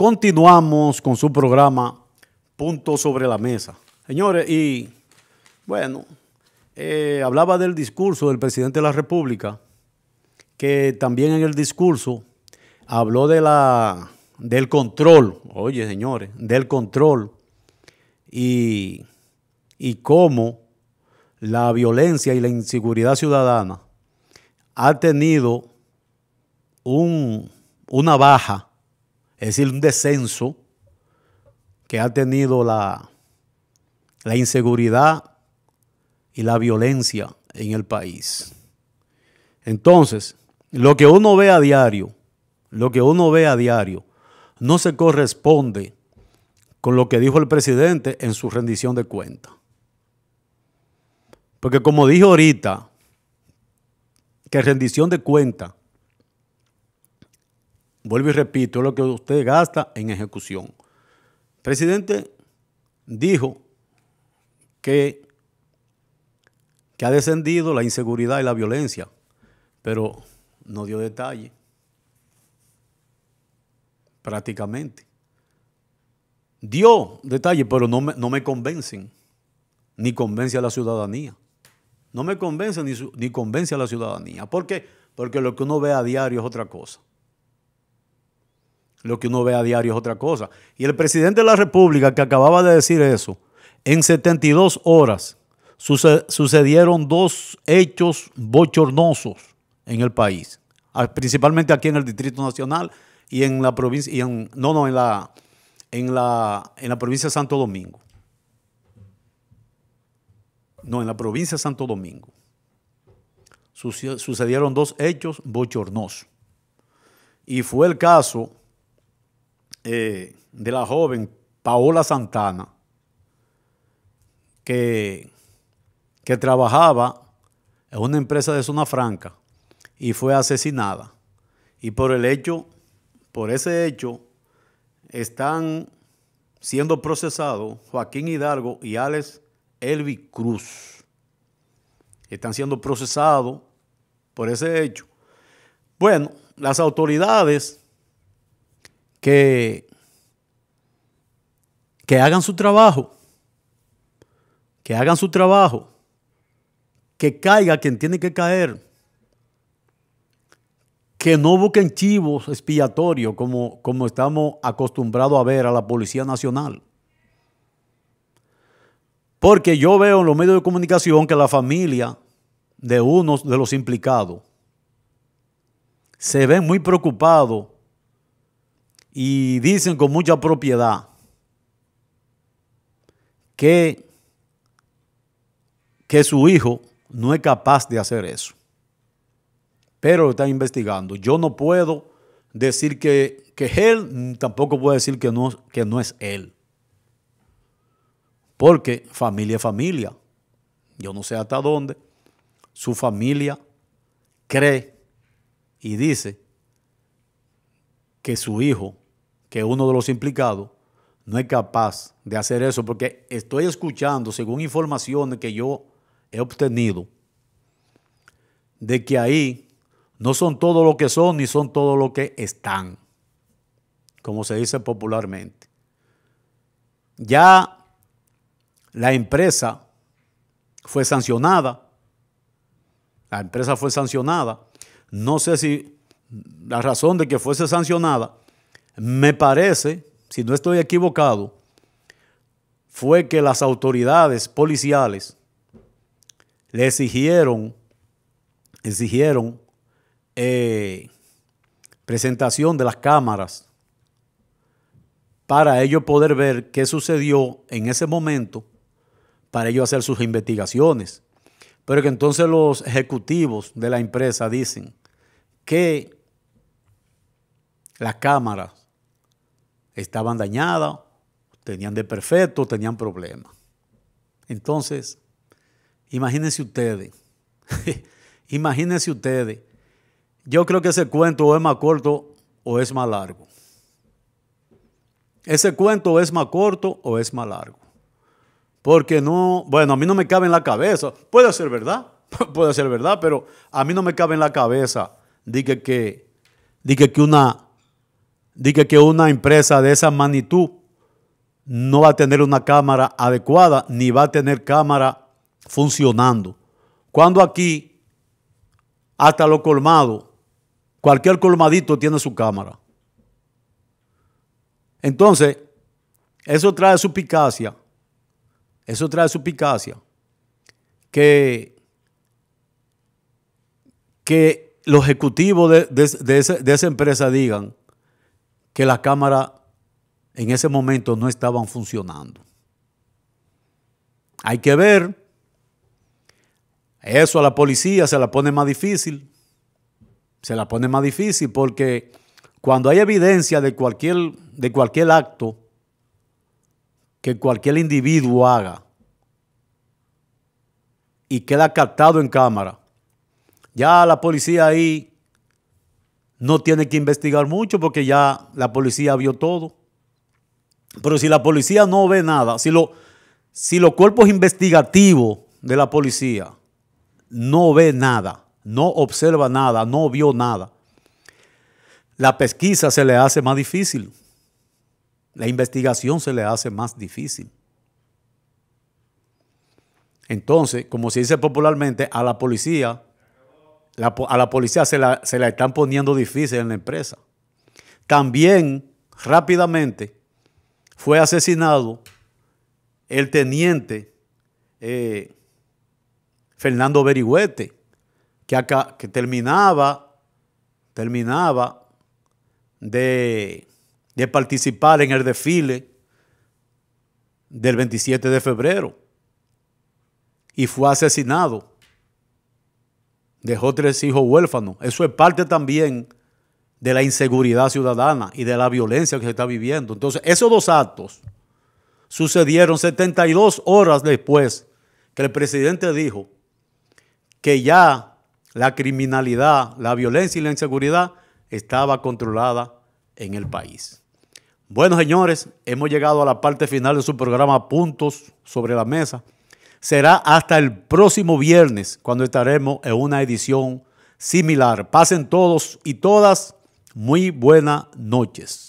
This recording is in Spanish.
Continuamos con su programa Punto sobre la Mesa. Señores, y bueno, eh, hablaba del discurso del presidente de la República, que también en el discurso habló de la, del control, oye señores, del control y, cómo la violencia y la inseguridad ciudadana ha tenido una baja es decir, un descenso que ha tenido la, la inseguridad y la violencia en el país. Entonces, lo que uno ve a diario, lo que uno ve a diario, no se corresponde con lo que dijo el presidente en su rendición de cuentas. Porque como dije ahorita, que rendición de cuentas Vuelvo y repito, es lo que usted gasta en ejecución. El presidente dijo que, que ha descendido la inseguridad y la violencia, pero no dio detalle prácticamente. Dio detalle, pero no me, convencen, ni convence a la ciudadanía. No me convence ni, ni convence a la ciudadanía. ¿Por qué? Porque lo que uno ve a diario es otra cosa. Lo que uno ve a diario es otra cosa. Y el presidente de la República que acababa de decir eso, en 72 horas sucedieron dos hechos bochornosos en el país, principalmente aquí en el Distrito Nacional y en la provincia, no, no, en la, en, la, en la provincia de Santo Domingo. No, en la provincia de Santo Domingo. Sucedieron dos hechos bochornosos. Y fue el caso eh, de la joven Paola Santana, que, que trabajaba en una empresa de zona franca y fue asesinada. Y por el hecho, por ese hecho, están siendo procesados Joaquín Hidalgo y Alex Elvi Cruz. Están siendo procesados por ese hecho. Bueno, las autoridades que, hagan su trabajo, que hagan su trabajo, que caiga quien tiene que caer, que no busquen chivos expiatorios como, como estamos acostumbrados a ver a la Policía Nacional. Porque yo veo en los medios de comunicación que la familia de uno de los implicados se ve muy preocupado y dicen con mucha propiedad que, que su hijo no es capaz de hacer eso. Pero lo están investigando. Yo no puedo decir que, que él, tampoco puedo decir que no, que no es él. Porque familia es familia. Yo no sé hasta dónde. Su familia cree y dice que su hijo, que es uno de los implicados, no es capaz de hacer eso, porque estoy escuchando, según informaciones que yo he obtenido, de que ahí no son todo lo que son ni son todo lo que están, como se dice popularmente. Ya la empresa fue sancionada, la empresa fue sancionada, no sé si la razón de que fuese sancionada, me parece, si no estoy equivocado, fue que las autoridades policiales le exigieron, exigieron eh, presentación de las cámaras para ellos poder ver qué sucedió en ese momento, para ellos hacer sus investigaciones. Pero que entonces los ejecutivos de la empresa dicen que las cámaras estaban dañadas, tenían de perfecto, tenían problemas. Entonces, imagínense ustedes, imagínense ustedes, yo creo que ese cuento o es más corto o es más largo. Ese cuento es más corto o es más largo. Porque no, bueno, a mí no me cabe en la cabeza. Puede ser verdad, puede ser verdad, pero a mí no me cabe en la cabeza. Dije que, dije que una diga que una empresa de esa magnitud no va a tener una cámara adecuada ni va a tener cámara funcionando. Cuando aquí, hasta lo colmado, cualquier colmadito tiene su cámara. Entonces, eso trae suspicacia, eso trae suspicacia, que, que los ejecutivos de, de esa empresa digan, que las cámaras en ese momento no estaban funcionando. Hay que ver. Eso a la policía se la pone más difícil. Se la pone más difícil porque cuando hay evidencia de cualquier, de cualquier acto que cualquier individuo haga y queda captado en cámara, ya la policía ahí no tiene que investigar mucho porque ya la policía vio todo. Pero si la policía no ve nada, si, lo, si los cuerpos investigativos de la policía no ve nada, no observa nada, no vio nada, la pesquisa se le hace más difícil. La investigación se le hace más difícil. Entonces, como se dice popularmente, a la policía la, a la policía se la, están poniendo difícil en la empresa. También rápidamente fue asesinado el teniente eh, Fernando Berigüete, que, acá, que terminaba, terminaba de, de participar en el desfile del 27 de febrero y fue asesinado Dejó tres hijos huérfanos. Eso es parte también de la inseguridad ciudadana y de la violencia que se está viviendo. Entonces, esos dos actos sucedieron 72 horas después que el presidente dijo que ya la criminalidad, la violencia y la inseguridad estaba controlada en el país. Bueno, señores, hemos llegado a la parte final de su programa Puntos sobre la Mesa será hasta el próximo viernes cuando estaremos en una edición similar. Pasen todos y todas muy buenas noches.